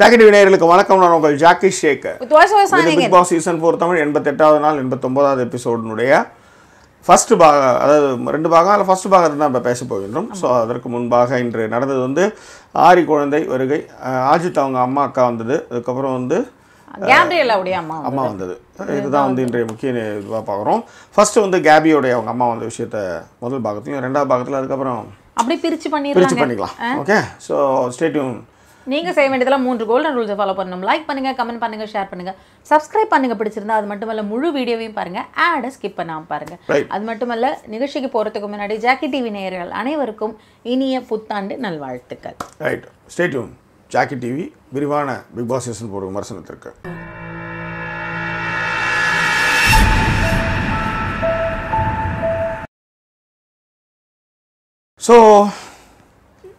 jacket விநாயகர்களுக்கு வணக்கம் நான் உங்கள் Jacky Shekar Bigg pass season four Tamil எண்பத்தெட்டாவது நாள் எண்பத்தொம்போதாவது எபிசோடினுடைய ஃபர்ஸ்ட் பாகம் அதாவது ரெண்டு பாகம் அதில் ஃபஸ்ட் பாகத்தை தான் இப்போ பேச போகின்றோம் ஸோ அதற்கு முன்பாக இன்று நடந்தது வந்து ஆரி குழந்தை வருகை ஆஜித் அவங்க அம்மா அக்கா வந்தது அதுக்கப்புறம் வந்து அம்மா வந்தது இதுதான் வந்து இன்றைய முக்கிய இதுவாக பார்க்குறோம் ஃபர்ஸ்ட் வந்து கேபியோடைய அவங்க அம்மா வந்த விஷயத்த முதல் பாகத்தையும் ரெண்டாவது பாகத்தில் அதுக்கப்புறம் அப்படியே பிரித்து பண்ணி பிரித்து பண்ணிக்கலாம் ஓகே ஸோ ஸ்டேட்யூன் நீங்கள் செய்ய வேண்டியதெல்லாம் மூன்று கோல்டன் ரூல்ஸை ஃபாலோ பண்ணணும் லைக் பண்ணுங்கள் கமெண்ட் பண்ணுங்கள் ஷேர் பண்ணுங்கள் சப்ஸ்கிரைப் பண்ணுங்கள் பிடிச்சிருந்தா அது மட்டுமல்ல முழு வீடியோவையும் பாருங்கள் ஆடை ஸ்கிப் பண்ணாமல் பாருங்கள் அது மட்டுமல்ல நிகழ்ச்சிக்கு போகிறதுக்கு முன்னாடி ஜாக்கி டிவி நேயர்கள் அனைவருக்கும் இனிய புத்தாண்டு நல்வாழ்த்துக்கள் ரைட் ஸ்டேட்யூன் ஜாக்கி டிவி விரிவான பிக் பாஸ் சீசன் போர் விமர்சனத்திற்கு ஸோ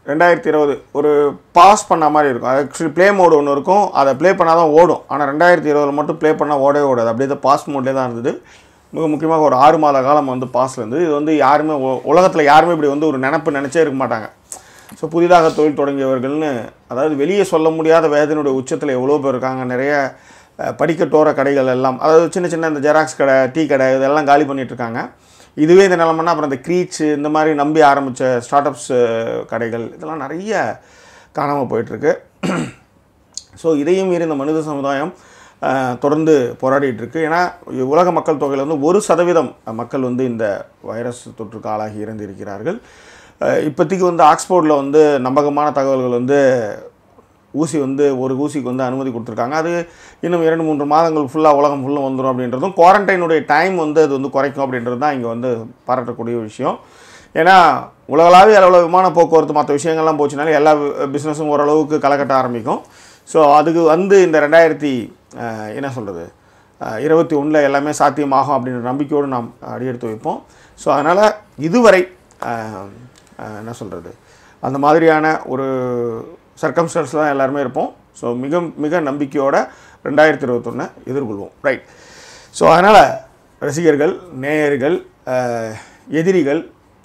ரெண்டாயிரத்தி இருபது ஒரு பாஸ் பண்ண மாதிரி இருக்கும் ஆக்சுவலி ப்ளே மோடு ஒன்று இருக்கும் அதை ப்ளே பண்ணால் தான் ஓடும் ஆனால் ரெண்டாயிரத்தி இருபதில் மட்டும் ப்ளே பண்ணால் ஓடவே ஓடாது அப்படியே தான் பாஸ் மோட்லேயே தான் இருந்தது மிக முக்கியமாக ஒரு ஆறு மாத காலம் வந்து பாஸில் இருந்தது இது வந்து யாருமே உலகத்தில் யாருமே இப்படி வந்து ஒரு நினப்பு நினச்சே இருக்க மாட்டாங்க ஸோ புதிதாக தொழில் தொடங்கியவர்கள்னு அதாவது வெளியே சொல்ல முடியாத வேதனுடைய உச்சத்தில் எவ்வளோ பேர் இருக்காங்க நிறைய படிக்கட்டோர கடைகள் எல்லாம் அதாவது சின்ன சின்ன இந்த ஜெராக்ஸ் கடை டீ கடை இதெல்லாம் காலி பண்ணிகிட்ருக்காங்க இதுவே இந்த நிலமன்னா அப்புறம் இந்த க்ரீச்சு இந்த மாதிரி நம்பி ஆரம்பித்த ஸ்டார்ட் அப்ஸ் கடைகள் இதெல்லாம் நிறைய காணாமல் போயிட்டுருக்கு ஸோ இதையும் மீறி இந்த மனித சமுதாயம் தொடர்ந்து போராடிட்டுருக்கு ஏன்னா உலக மக்கள் தொகையில் வந்து ஒரு சதவீதம் மக்கள் வந்து இந்த வைரஸ் தொற்றுக்கு ஆளாகி இறந்திருக்கிறார்கள் இப்போதைக்கு வந்து ஆக்ஸ்போர்டில் வந்து நம்பகமான தகவல்கள் வந்து ஊசி வந்து ஒரு ஊசிக்கு வந்து அனுமதி கொடுத்துருக்காங்க அது இன்னும் இரண்டு மூன்று மாதங்கள் ஃபுல்லாக உலகம் ஃபுல்லாக வந்துடும் அப்படின்றதும் குவாரண்டைனுடைய டைம் வந்து அது வந்து குறைக்கும் அப்படின்றது தான் இங்கே வந்து பாராட்டக்கூடிய விஷயம் ஏன்னா உலகளாவிய அளவில் விமான போக்குவரத்து மற்ற விஷயங்கள்லாம் போச்சுனாலே எல்லா பிஸ்னஸும் ஓரளவுக்கு களைக்கட்ட ஆரம்பிக்கும் ஸோ அதுக்கு வந்து இந்த ரெண்டாயிரத்தி என்ன சொல்கிறது இருபத்தி ஒன்றில் எல்லாமே சாத்தியமாகும் அப்படின்ற நம்பிக்கையோடு நாம் அடியெடுத்து வைப்போம் ஸோ அதனால் இதுவரை என்ன சொல்கிறது அந்த மாதிரியான ஒரு சர்க்கம்ஸ்டன்ஸ் தான் எல்லாருமே இருப்போம் ஸோ மிக மிக நம்பிக்கையோடு ரெண்டாயிரத்தி இருபத்தொன்னு எதிர்கொள்வோம் ரைட் ஸோ அதனால் ரசிகர்கள் நேயர்கள் எதிரிகள்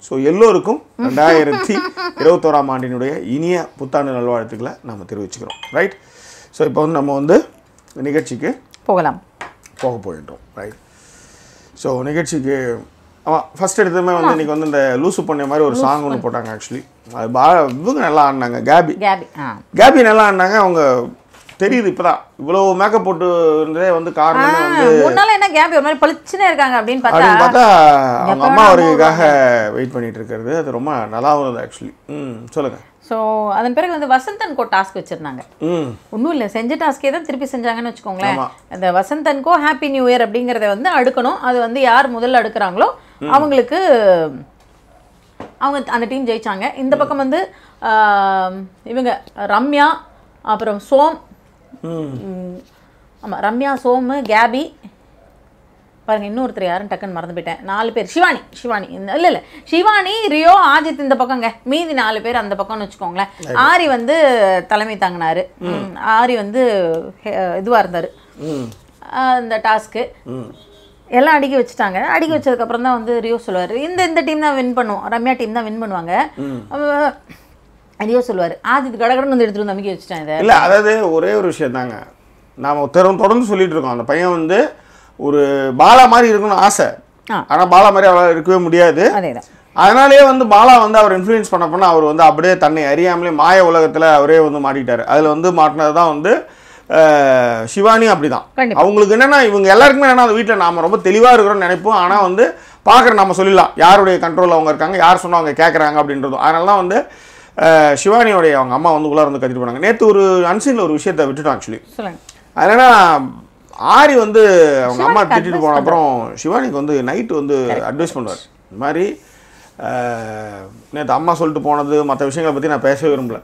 ஸோ எல்லோருக்கும் ரெண்டாயிரத்தி இருபத்தோராம் ஆண்டினுடைய இனிய புத்தாண்டு நல்வாழ்த்துக்களை நம்ம தெரிவிச்சுக்கிறோம் ரைட் ஸோ இப்போ வந்து நம்ம வந்து நிகழ்ச்சிக்கு போகலாம் போக போயிட்டோம் ரைட் ஸோ நிகழ்ச்சிக்கு ஆமாம் ஃபஸ்ட் எடுத்ததுமே வந்து இன்றைக்கி வந்து இந்த லூசு பண்ணிய மாதிரி ஒரு சாங் ஒன்று போட்டாங்க ஆக்சுவலி அது பா இவங்க நல்லா ஆடினாங்க கேபி கேபி கேபி நல்லா ஆடினாங்க அவங்க தெரியுது இப்பதான் இவ்வளவு மேக்கப் போட்டுன்றதே வந்து காரணம் வந்து முன்னால என்ன கேபி ஒரு மாதிரி பளிச்சுனே இருக்காங்க அப்படின்னு பார்த்தா அவங்க அம்மா அவருக்காக வெயிட் பண்ணிட்டு இருக்கிறது அது ரொம்ப நல்லா இருந்தது ஆக்சுவலி ம் சொல்லுங்க ஸோ அதன் பிறகு வந்து வசந்தன் கோ டாஸ்க் வச்சுருந்தாங்க ஒன்றும் இல்லை செஞ்ச டாஸ்க்கே தான் திருப்பி செஞ்சாங்கன்னு வச்சுக்கோங்களேன் அந்த வசந்தன் கோ ஹாப்பி நியூ இயர் அப்படிங்கிறத வந்து அடுக்கணும் அது வந்து யார் முதல்ல அடுக்கிறாங்களோ அவங்களுக்கு அவங்க அந்த டீம் ஜெயிச்சாங்க இந்த பக்கம் வந்து இவங்க ரம்யா அப்புறம் சோம் ஆமாம் ரம்யா சோமு கேபி பாருங்கள் இன்னொருத்தர் யாரும் டக்குன்னு மறந்து போயிட்டேன் நாலு பேர் சிவானி சிவானி இந்த இல்லை இல்லை சிவானி ரியோ ஆஜித் இந்த பக்கங்க மீதி நாலு பேர் அந்த பக்கம்னு வச்சுக்கோங்களேன் ஆரி வந்து தலைமை தாங்கினார் ஆரி வந்து இதுவாக இருந்தார் இந்த டாஸ்க்கு எல்லாம் அடிக்க வச்சுட்டாங்க அடிக்க வச்சதுக்கப்புறம் தான் வந்து ரியோ சொல்லுவார் இந்த இந்த டீம் தான் வின் பண்ணுவோம் ரம்யா டீம் தான் வின் பண்ணுவாங்க ரியோ சொல்லுவார் ஆதித் கடகடன் வந்து எடுத்துகிட்டு வந்து வச்சுட்டாங்க இல்லை அதாவது ஒரே ஒரு விஷயம் தாங்க நாம் தொடர்ந்து சொல்லிட்டு இருக்கோம் அந்த பையன் வந்து ஒரு பாலா மாதிரி இருக்கணும்னு ஆசை ஆனால் பாலா மாதிரி அவரால் இருக்கவே முடியாது அதனாலேயே வந்து பாலா வந்து அவர் இன்ஃப்ளூயன்ஸ் பண்ண பண்ண அவர் வந்து அப்படியே தன்னை அறியாமலே மாய உலகத்தில் அவரே வந்து மாட்டிட்டார் அதில் வந்து மாட்டினது தான் வந்து சிவானி அப்படி தான் அவங்களுக்கு என்னென்னா இவங்க எல்லாருக்குமே என்னென்னா அந்த வீட்டில் நாம் ரொம்ப தெளிவாக இருக்கிறோம்னு நினைப்போம் ஆனால் வந்து பார்க்குற நம்ம சொல்லிடலாம் யாருடைய கண்ட்ரோலில் அவங்க இருக்காங்க யார் சொன்னால் அவங்க கேட்குறாங்க அப்படின்றதும் அதனால தான் வந்து சிவானியோடைய அவங்க அம்மா வந்து உள்ளார் இருந்து கத்திட்டு போனாங்க நேற்று ஒரு அன்சீனில் ஒரு விஷயத்தை விட்டுட்டோம் ஆக்சுவலி அதனால் ஆரி வந்து அவங்க அம்மா திட்டிட்டு போன அப்புறம் சிவானிக்கு வந்து நைட்டு வந்து அட்வைஸ் பண்ணுவார் இந்த மாதிரி நேற்று அம்மா சொல்லிட்டு போனது மற்ற விஷயங்களை பற்றி நான் பேசவே விரும்பலை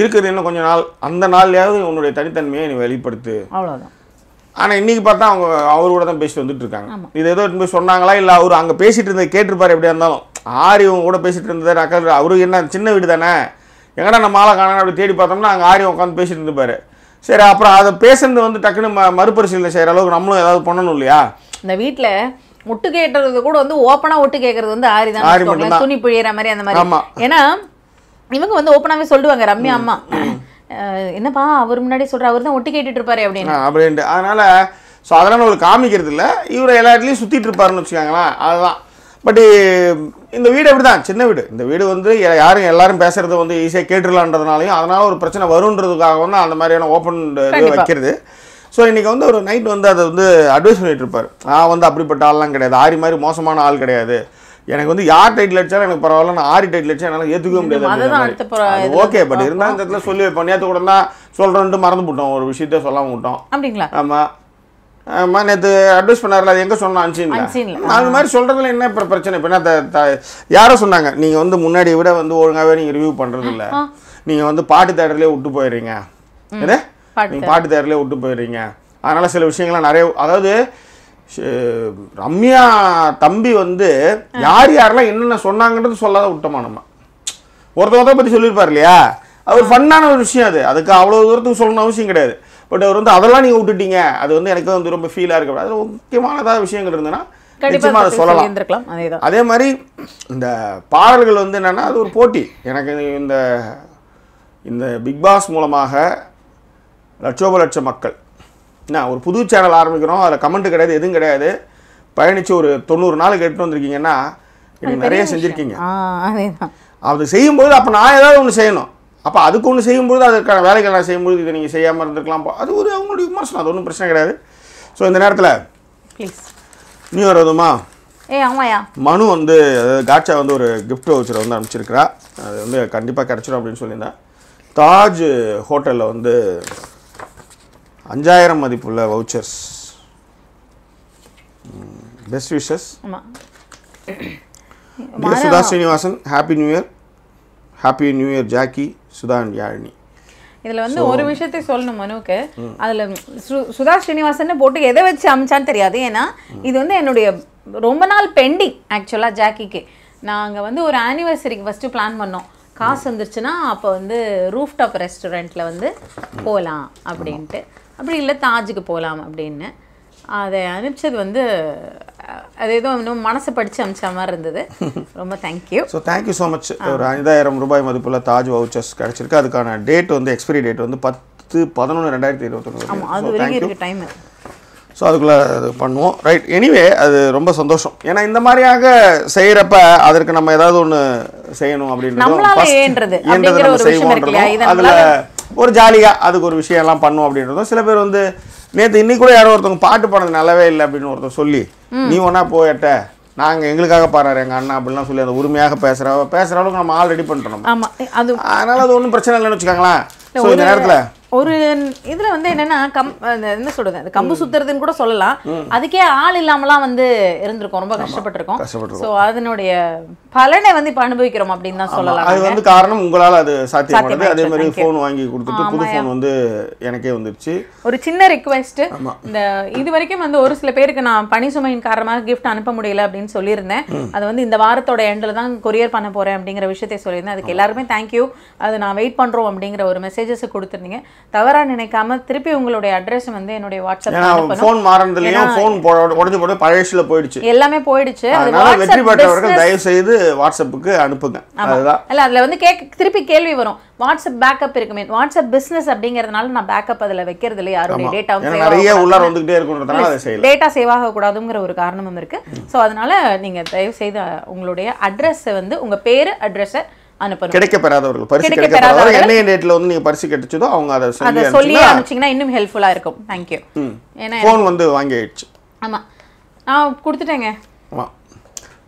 இருக்கிறது இன்னும் கொஞ்ச நாள் அந்த நாள்லையாவது உன்னுடைய தனித்தன்மையை நீ வெளிப்படுத்து அவ்வளோதான் ஆனால் இன்றைக்கி பார்த்தா அவங்க அவரோட தான் பேசிட்டு வந்துட்டு இருக்காங்க இது ஏதோ போய் சொன்னாங்களா இல்லை அவர் அங்கே பேசிட்டு இருந்தது கேட்டிருப்பார் எப்படியா இருந்தாலும் ஆரி இவங்க கூட பேசிட்டு இருந்தது அக்கா அவரு என்ன சின்ன வீடு தானே எங்கடா நம்ம மாலை காணும் அப்படி தேடி பார்த்தோம்னா அங்கே ஆரி உட்காந்து பேசிட்டு இருந்துப்பாரு சரி அப்புறம் அதை பேசுறது வந்து டக்குன்னு ம மறுபரிசீலனை செய்கிற அளவுக்கு நம்மளும் ஏதாவது பண்ணணும் இல்லையா இந்த வீட்டில் ஒட்டு கேட்டுறது கூட வந்து ஓப்பனாக ஒட்டு கேட்கறது வந்து ஆரி தான் துணி பிழியிற மாதிரி அந்த மாதிரி ஏன்னா இவங்க வந்து ஓப்பனாகவே சொல்லுவாங்க ரம்யா அம்மா என்னப்பா அவர் முன்னாடி சொல்கிற அவர் தான் ஒட்டி கேட்டுட்டு இருப்பாரு அப்படின்னு அப்படின்ட்டு அதனால் ஸோ அதெல்லாம் நம்மளுக்கு காமிக்கிறது இல்லை இவர் எல்லா இடத்துலையும் சுற்றிட்டு இருப்பாருன்னு வச்சுக்கோங்களேன் அதுதான் பட் இந்த வீடு அப்படி தான் சின்ன வீடு இந்த வீடு வந்து யாரும் எல்லாரும் பேசுகிறத வந்து ஈஸியாக கேட்டுடலான்றதுனாலையும் அதனால் ஒரு பிரச்சனை வருன்றதுக்காக வந்து அந்த மாதிரியான ஓப்பன் இது வைக்கிறது ஸோ இன்றைக்கி வந்து ஒரு நைட் வந்து அதை வந்து அட்வைஸ் பண்ணிகிட்டு இருப்பார் நான் வந்து அப்படிப்பட்ட ஆள்லாம் கிடையாது ஆரி மாதிரி மோசமான ஆள் கிடையாது எனக்கு வந்து யார் டைட்டில் அடிச்சாலும் எனக்கு பரவாயில்ல நான் ஆறு டைட்டில் அடிச்சா என்னால் ஏற்றுக்கவே முடியாது ஓகே பட் இருந்தால் இந்த இடத்துல சொல்லி வைப்போம் நேற்று கூட தான் சொல்கிறேன்ட்டு மறந்து போட்டோம் ஒரு விஷயத்த சொல்லாமல் விட்டோம் அப்படிங்களா ஆமாம் ஆமா நேற்று அட்வைஸ் பண்ணார்ல அது எங்கே சொன்னோம் அன்சீனில் அது மாதிரி சொல்கிறதுல என்ன இப்போ பிரச்சனை இப்போ என்ன யாரோ சொன்னாங்க நீங்கள் வந்து முன்னாடி விட வந்து ஒழுங்காகவே நீங்கள் ரிவ்யூ பண்ணுறது இல்லை நீங்கள் வந்து பாட்டு தேடலே விட்டு போயிடுறீங்க என்ன நீங்கள் பாட்டு தேடலே விட்டு போயிடுறீங்க அதனால் சில விஷயங்கள்லாம் நிறைய அதாவது ரம்யா தம்பி வந்து யார் யாரெல்லாம் என்னென்ன சொன்னாங்கன்றது சொல்லாத விட்டோமா நம்ம ஒருத்தவங்க பற்றி சொல்லியிருப்பார் இல்லையா அது ஒரு ஃபன்னான ஒரு விஷயம் அது அதுக்கு அவ்வளோ தூரத்துக்கு சொல்லணும் அவசியம் கிடையாது பட் அவர் வந்து அதெல்லாம் நீங்கள் விட்டுட்டீங்க அது வந்து எனக்கு வந்து ரொம்ப ஃபீலாக இருக்க அதில் முக்கியமானதாக விஷயங்கள் இருந்ததுன்னா நிச்சயமாக அதை சொல்லலாம் அதே மாதிரி இந்த பாடல்கள் வந்து என்னென்னா அது ஒரு போட்டி எனக்கு இந்த இந்த பிக் பாஸ் மூலமாக லட்சோப லட்ச மக்கள் என்ன ஒரு புது சேனல் ஆரம்பிக்கிறோம் அதில் கமெண்ட் கிடையாது எதுவும் கிடையாது பயணித்து ஒரு தொண்ணூறு நாள் கேட்டு வந்திருக்கீங்கன்னா நீங்கள் நிறைய செஞ்சுருக்கீங்க அது செய்யும்போது அப்போ நான் ஏதாவது ஒன்று செய்யணும் அப்போ அதுக்கு ஒன்று செய்யும்போது அதுக்கான வேலைகள் நான் செய்யும்போது இதை நீங்கள் செய்யாமல் இருந்திருக்கலாம் அது ஒரு அவங்களுடைய விமர்சனம் அது ஒன்றும் பிரச்சனை கிடையாது ஸோ இந்த நேரத்தில் நீ நியூ வருதுமா ஏ ஆமாயா மனு வந்து காட்சா வந்து ஒரு கிஃப்ட் வவுச்சரை வந்து அனுப்பிச்சிருக்கிறா அது வந்து கண்டிப்பாக கிடச்சிடும் அப்படின்னு சொல்லியிருந்தேன் தாஜ் ஹோட்டலில் வந்து அஞ்சாயிரம் மதிப்புள்ள vouchers best wishes dear Sudha Srinivasan happy new year happy new year Jackie Sudha and Yazhini இதில் வந்து ஒரு விஷயத்தை சொல்லணும் மனுவுக்கு அதில் சு சுதா ஸ்ரீனிவாசன் போட்டு எதை வச்சு அமிச்சான்னு தெரியாது ஏன்னா இது வந்து என்னுடைய ரொம்ப நாள் பெண்டிங் ஆக்சுவலாக ஜாக்கிக்கு நாங்கள் வந்து ஒரு ஆனிவர்சரிக்கு ஃபஸ்ட்டு பிளான் பண்ணோம் காசு வந்துருச்சுன்னா அப்போ வந்து ரூஃப் டாப் ரெஸ்டாரண்ட்டில் வந்து போகலாம் அப்படின்ட்டு அப்படி இல்லை தாஜுக்கு போகலாம் அப்படின்னு அதை அனுப்பிச்சது வந்து அது ஏதோ இன்னும் மனசு படித்து அனுப்பிச்ச மாதிரி இருந்தது ரொம்ப thank you so thank you so much ஒரு ஐந்தாயிரம் ரூபாய் மதிப்புள்ள தாஜ் வவுச்சர்ஸ் கிடச்சிருக்கு அதுக்கான டேட் வந்து எக்ஸ்பிரி டேட் வந்து பத்து பதினொன்று ரெண்டாயிரத்தி இருபத்தொன்னு அது வரைக்கும் இருக்குது டைம் ஸோ அதுக்குள்ளே அது பண்ணுவோம் ரைட் எனிவே அது ரொம்ப சந்தோஷம் ஏன்னா இந்த மாதிரியாக செய்கிறப்ப அதற்கு நம்ம ஏதாவது ஒன்று செய்யணும் அப்படின்றது நம்ம செய்வோன்றதும் அதில் ஒரு ஜாலியாக அதுக்கு ஒரு விஷயம் எல்லாம் பண்ணுவோம் அப்படின்றதும் சில பேர் வந்து நேற்று இன்னைக்கு கூட யாரோ ஒருத்தவங்க பாட்டு பாடுறது நல்லாவே இல்லை அப்படின்னு ஒருத்தர் சொல்லி நீ ஒன்றா போயிட்ட நாங்கள் எங்களுக்காக பாடுறாரு எங்கள் அண்ணா அப்படிலாம் சொல்லி அந்த உரிமையாக பேசுகிற பேசுகிற அளவுக்கு நம்ம ஆல்ரெடி பண்ணுறோம் அதனால அது ஒன்றும் பிரச்சனை இல்லைன்னு வச்சுக்கோங்களேன் ஸோ இந்த நேரத்தில் ஒரு இதுல வந்து என்னன்னா என்ன சொல்றது கம்பு சுத்துறதுன்னு கூட சொல்லலாம் அதுக்கே ஆள் இல்லாமலாம் வந்து இருந்திருக்கோம் ரொம்ப கஷ்டப்பட்டிருக்கோம் ஸோ அதனுடைய பலனை வந்து இப்போ அனுபவிக்கிறோம் அப்படின்னு தான் சொல்லலாம் அது வந்து காரணம் உங்களால் அது சாத்தியமானது அதே மாதிரி ஃபோன் வாங்கி கொடுத்துட்டு புது ஃபோன் வந்து எனக்கே வந்துருச்சு ஒரு சின்ன ரிக்வெஸ்ட் இந்த இது வரைக்கும் வந்து ஒரு சில பேருக்கு நான் பனி சுமையின் காரணமாக கிஃப்ட் அனுப்ப முடியல அப்படின்னு சொல்லியிருந்தேன் அது வந்து இந்த வாரத்தோட எண்டில் தான் கொரியர் பண்ண போகிறேன் அப்படிங்கிற விஷயத்தை சொல்லியிருந்தேன் அதுக்கு எல்லாருமே தேங்க்யூ அது நான் வெயிட் பண்ணுறோம் அப்படிங்கிற ஒரு மெசேஜஸ் கொடுத்துருந்தீங்க தவறாக நினைக்காம திருப்பி உங்களுடைய அட்ரஸ் வந்து என்னுடைய வாட்ஸ்அப் ஃபோன் மாறினதுலையும் ஃபோன் உடஞ்சு பழசில் போயிடுச்சு எல்லாமே போயிடுச்சு அதனால வெற்றி பெற்றவர்கள் தயவு செய்து வாட்ஸ்அப்புக்கு அனுப்புங்க அதுதான் இல்லை அதில் வந்து கேட்க திருப்பி கேள்வி வரும் வாட்ஸ்அப் பேக்கப் இருக்குமே வாட்ஸ்அப் பிஸ்னஸ் அப்படிங்கிறதுனால நான் பேக்கப் அதில் வைக்கிறது இல்லை யாருடைய டேட்டா நிறைய உள்ளார வந்துகிட்டே அதை செய்யலாம் டேட்டா சேவ் ஆகக்கூடாதுங்கிற ஒரு காரணமும் இருக்குது ஸோ அதனால் நீங்கள் தயவு செய்து உங்களுடைய அட்ரஸ் வந்து உங்கள் பேர் அட்ரஸை அனுப்பணும் கிடைக்கப்பெறாதவர்கள் பரிசு கிடைக்கப்பெறாதவர்கள் என்ன டேட்ல வந்து நீங்க பரிசு கிடைச்சதோ அவங்க அதை சொல்லி சொல்லி அனுப்பிச்சிங்கன்னா இன்னும் ஹெல்ப்ஃபுல்லா இருக்கும் தேங்க் யூ ஏன்னா ஃபோன் வந்து வாங்கிடுச்சு ஆமா நான் கொடுத்துட்டேங்க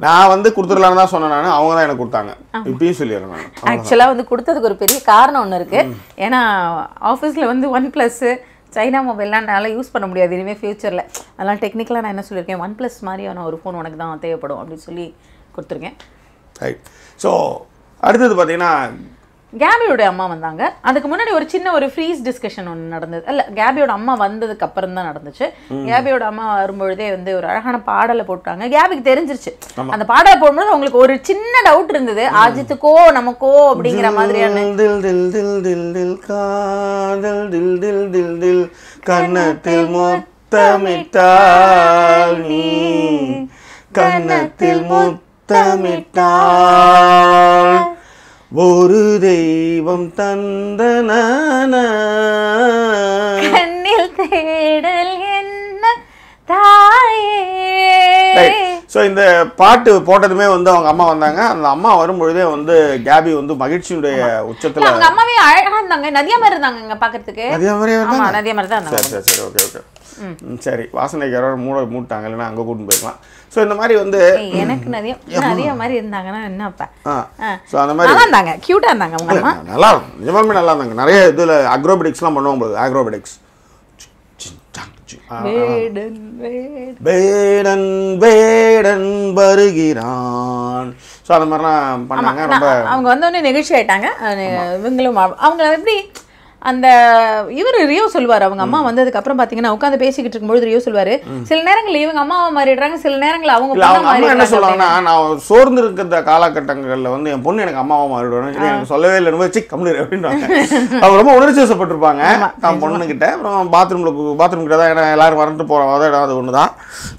நான் வந்து கொடுத்துடலான்னு தான் சொன்னேன் நான் அவங்க தான் எனக்கு கொடுத்தாங்க இப்பயும் சொல்லிடுறேன் நான் ஆக்சுவலாக வந்து கொடுத்ததுக்கு ஒரு பெரிய காரணம் ஒன்று இருக்குது ஏன்னா ஆஃபீஸில் வந்து ஒன் ப்ளஸ்ஸு சைனா மொபைல்லாம் என்னால் யூஸ் பண்ண முடியாது இனிமேல் ஃப்யூச்சரில் அதெல்லாம் டெக்னிக்கலாக நான் என்ன சொல்லியிருக்கேன் ஒன் ப்ளஸ் மாதிரியான ஒரு ஃபோன் உனக்கு தான் தேவைப்படும் அப்படின்னு சொல்லி கொடுத்துருக்கேன் ரைட் ஸோ அடுத்தது பார்த்தீங்கன்னா கேபியோட அம்மா வந்தாங்க அதுக்கு முன்னாடி ஒரு சின்ன ஒரு ஃப்ரீஸ் டிஸ்கஷன் ஒன்று நடந்தது இல்லை கேபியோட அம்மா வந்ததுக்கு அப்புறம் தான் நடந்துச்சு கேபியோட அம்மா வரும்பொழுதே வந்து ஒரு அழகான பாடலை போட்டாங்க கேபிக்கு தெரிஞ்சிருச்சு அந்த பாடலை போடும்போது அவங்களுக்கு ஒரு சின்ன டவுட் இருந்தது அஜித்துக்கோ நமக்கோ அப்படிங்கிற மாதிரியான தில் தில் தில் தில் தில் தில் தில் தில் தில் நீ கன்னத்தில் முத்தமிட்டாள் ஒரு தெய்வம் தந்தன கண்ணில் தேடல் என்ன தாயே ஸோ இந்த பாட்டு போட்டதுமே வந்து அவங்க அம்மா வந்தாங்க அந்த அம்மா வரும்பொழுதே வந்து கேபி வந்து மகிழ்ச்சியுடைய உச்சத்தில் அவங்க அம்மாவே அழகாக இருந்தாங்க நதியா மாதிரி இருந்தாங்க பார்க்கறதுக்கு நதியா மாதிரியே இருந்தாங்க நதியா மாதிரி தான் சரி சரி சரி ஓகே ஓகே சரி வாசனைக்கு யாராவது மூட மூட்டாங்க இல்லைன்னா அங்கே கூட்டின்னு போயிடலாம் ஸோ இந்த மாதிரி வந்து எனக்கு நிறைய நிறைய மாதிரி இருந்தாங்கன்னா என்னப்பா ஸோ அந்த மாதிரி நல்லா இருந்தாங்க க்யூட்டாக இருந்தாங்க அவங்க நல்லா நிஜமாலுமே நல்லா இருந்தாங்க நிறைய இதில் அக்ரோபெடிக்ஸ்லாம் பண்ணுவோம் போது அக்ரோபெடிக்ஸ் வருகிறான் ஸோ அந்த மாதிரிலாம் பண்ணாங்க ரொம்ப அவங்க வந்து நெகிழ்ச்சி ஆயிட்டாங்க இவங்களும் அவங்கள எப்படி அந்த இவர் ரியோ சொல்லுவார் அவங்க அம்மா வந்ததுக்கு அப்புறம் பாத்தீங்கன்னா உட்காந்து பேசிக்கிட்டு இருக்கும்போது ரியோ சொல்லுவாரு சில நேரங்கள் இவங்க அம்மாவை மாறிடுறாங்க சில நேரங்கள் அவங்க என்ன சொல்லுவாங்கன்னா நான் சோர்ந்து இருக்கிற காலகட்டங்கள்ல வந்து என் பொண்ணு எனக்கு அம்மாவை மாறிடுவாங்க எனக்கு சொல்லவே இல்லை சிக் கம்ளர் அப்படின்றாங்க அவங்க ரொம்ப உணர்ச்சி வசப்பட்டிருப்பாங்க தான் பொண்ணுகிட்ட அப்புறம் பாத்ரூம்ல பாத்ரூம் கிட்ட தான் ஏன்னா எல்லாரும் வறண்டு போற இடம் அது ஒன்று தான்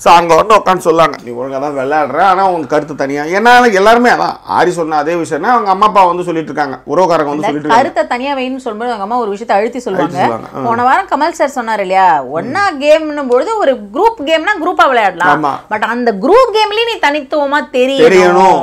ஸோ அங்கே வந்து உட்காந்து சொல்லாங்க நீ ஒழுங்காக தான் விளையாடுற ஆனால் அவங்க கருத்து தனியாக ஏன்னா எல்லாருமே அதான் ஆரி சொன்ன அதே விஷயம்னா அவங்க அம்மா அப்பா வந்து சொல்லிட்டு இருக்காங்க உறவுக்காரங்க வந்து சொல்லிட்டு கருத்தை தனியாக வேணும்னு சொல்லும்போது அவங்க அம்மா ஒரு விஷயத்த அழுத்தி சொல்லுவாங்க போன வாரம் கமல் சார் சொன்னார் இல்லையா ஒன்னா கேம்னும் பொழுது ஒரு குரூப் கேம்னா குரூப்பா விளையாடலாம் பட் அந்த குரூப் கேம்லயும் நீ தனித்துவமா தெரியணும்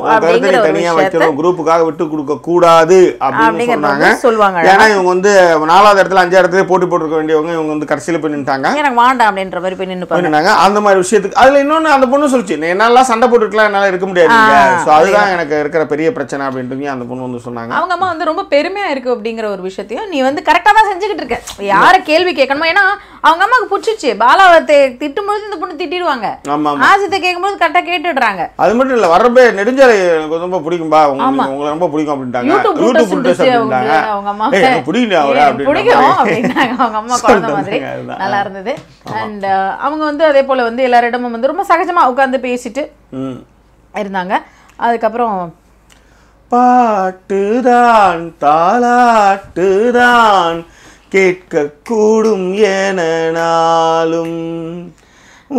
தனியா வைக்கணும் குரூப்புக்காக விட்டு கொடுக்க கூடாது அப்படின்னு சொன்னாங்க சொல்லுவாங்க ஏன்னா இவங்க வந்து நாலாவது இடத்துல அஞ்சாவது இடத்துல போட்டி போட்டுருக்க வேண்டியவங்க இவங்க வந்து கடைசியில் போய் நின்ட்டாங்க எனக்கு வாண்டாம் அப்படின்ற மாதிரி போய் நின்று அந்த மாதிரி விஷயத்துக்கு அதுல இன்னொன்னு அந்த பொண்ணு சொல்லிச்சு என்னால சண்டை போட்டுக்கலாம் என்னால இருக்க முடியாது அதுதான் எனக்கு இருக்கிற பெரிய பிரச்சனை அப்படின்றதையும் அந்த பொண்ணு வந்து சொன்னாங்க அவங்க அம்மா வந்து ரொம்ப பெருமையா இருக்கு அப்படிங்கிற ஒரு விஷயத்தையும் நீ வந்து கரெக்டாக தான் செஞ்சுக்கிட்டு இருக்கேன் யாரை கேள்வி கேட்கணுமோ ஏன்னா அவங்க அம்மாவுக்கு பிடிச்சிச்சு பாலாவை திட்டும்போது இந்த பொண்ணு திட்டிடுவாங்க ஆசித்தை கேட்கும்போது கரெக்டாக கேட்டுடுறாங்க அது மட்டும் இல்லை வரப்பே நெடுஞ்சாலை எனக்கு ரொம்ப பிடிக்கும்பா உங்களை ரொம்ப பிடிக்கும் அப்படின்ட்டாங்க யூடியூப் அவங்க அம்மா பிடிக்கல பிடிக்கும் அவங்க அம்மா மாதிரி நல்லா இருந்தது அண்ட் uh, அவங்க வந்து அதே போல் வந்து எல்லாரிடமும் வந்து ரொம்ப சகஜமாக உட்காந்து பேசிட்டு இருந்தாங்க அதுக்கப்புறம் பாட்டுதான் தாளாட்டுதான் கேட்க கூடும் நாளும்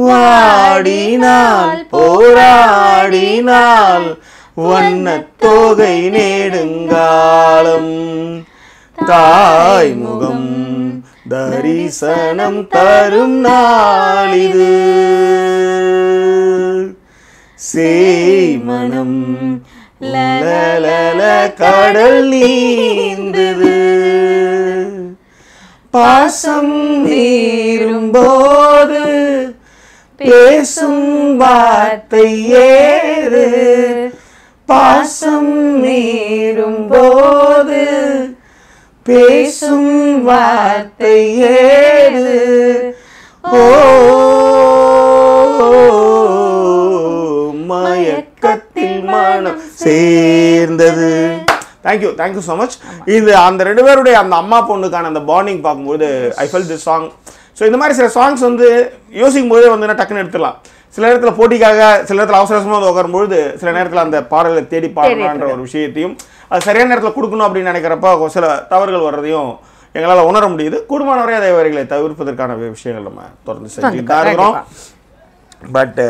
வாடினால் போராடினால் வண்ண தோகை தாய் தாய்முகம் தரிசனம் தரும் நாளிது சேமனம் கடல் நீந்தது பாசம் நீரும் போது பேசும் வார்த்தை ஏறு பாசம் நீரும் போது பேசும் வார்த்தை ஏறு ஓ மனம் சேர்ந்தது தேங்க்யூ தேங்க்யூ ஸோ மச் இது அந்த ரெண்டு பேருடைய அந்த அம்மா பொண்ணுக்கான அந்த பாண்டிங் பார்க்கும்போது I felt this song so இந்த மாதிரி சில சாங்ஸ் வந்து யோசிக்கும் போதே வந்து டக்குன்னு எடுத்துடலாம் சில நேரத்தில் போட்டிக்காக சில நேரத்தில் அவசர அவசரமாக உட்காரும்பொழுது சில நேரத்தில் அந்த பாடலை தேடி பாடலான்ற ஒரு விஷயத்தையும் அது சரியான நேரத்தில் கொடுக்கணும் அப்படின்னு நினைக்கிறப்ப சில தவறுகள் வர்றதையும் எங்களால் உணர முடியுது கூடுமானவரை அதை வரிகளை தவிர்ப்பதற்கான விஷயங்கள் நம்ம தொடர்ந்து செஞ்சுக்கிட்டா இருக்கிறோம் பட்டு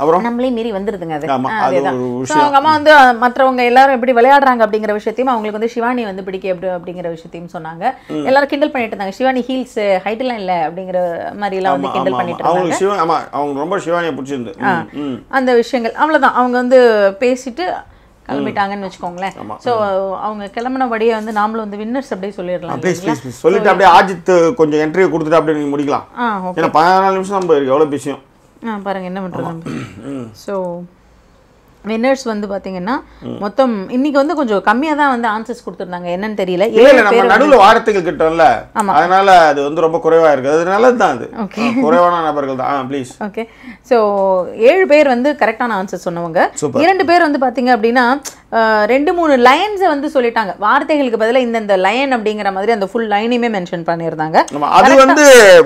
அப்புறம் நம்மளே மீறி வந்துருதுங்க அது அவங்க அம்மா வந்து மற்றவங்க எல்லாரும் எப்படி விளையாடுறாங்க அப்படிங்கிற விஷயத்தையும் அவங்களுக்கு வந்து சிவானி வந்து பிடிக்க எப்படி அப்படிங்கிற விஷயத்தையும் சொன்னாங்க எல்லாரும் கிண்டல் பண்ணிட்டு இருந்தாங்க சிவானி ஹீல்ஸ் ஹைட்லாம் இல்லை அப்படிங்கிற மாதிரி எல்லாம் வந்து கிண்டல் பண்ணிட்டு இருந்தாங்க அவங்க ரொம்ப சிவானியை பிடிச்சிருந்து அந்த விஷயங்கள் அவ்வளோதான் அவங்க வந்து பேசிட்டு கிளம்பிட்டாங்கன்னு வச்சுக்கோங்களேன் ஸோ அவங்க கிளம்பினபடியே வந்து நாமளும் வந்து வின்னர்ஸ் அப்படியே சொல்லிடலாம் சொல்லிட்டு அப்படியே ஆஜித் கொஞ்சம் என்ட்ரி கொடுத்துட்டு அப்படியே நீங்கள் முடிக்கலாம் ஏன்னா பதினாலு நிமிஷம் நம்ம எவ்வளோ விஷயம் ஆ பாருங்கள் என்ன பண்ணுறது ஸோ வின்னர்ஸ் வந்து பாத்தீங்கன்னா மொத்தம் இன்னைக்கு வந்து கொஞ்சம் கம்மியா தான் வந்து ஆன்சர்ஸ் கொடுத்துருந்தாங்க என்னன்னு தெரியல இல்ல நம்ம நடுவுல வாரத்துக்கு கிட்டோம்ல அதனால அது வந்து ரொம்ப குறைவா இருக்கு அதனால தான் அது குறைவான நபர்கள் தான் ப்ளீஸ் ஓகே சோ ஏழு பேர் வந்து கரெக்டான ஆன்சர் சொன்னவங்க இரண்டு பேர் வந்து பாத்தீங்க அப்படின்னா ரெண்டு மூணு லைன்ஸை வந்து சொல்லிட்டாங்க வார்த்தைகளுக்கு பதிலாக இந்த இந்த லைன் அப்படிங்கிற மாதிரி அந்த ஃபுல் லைனையுமே மென்ஷன் பண்ணியிருந்தாங்க அது வந்து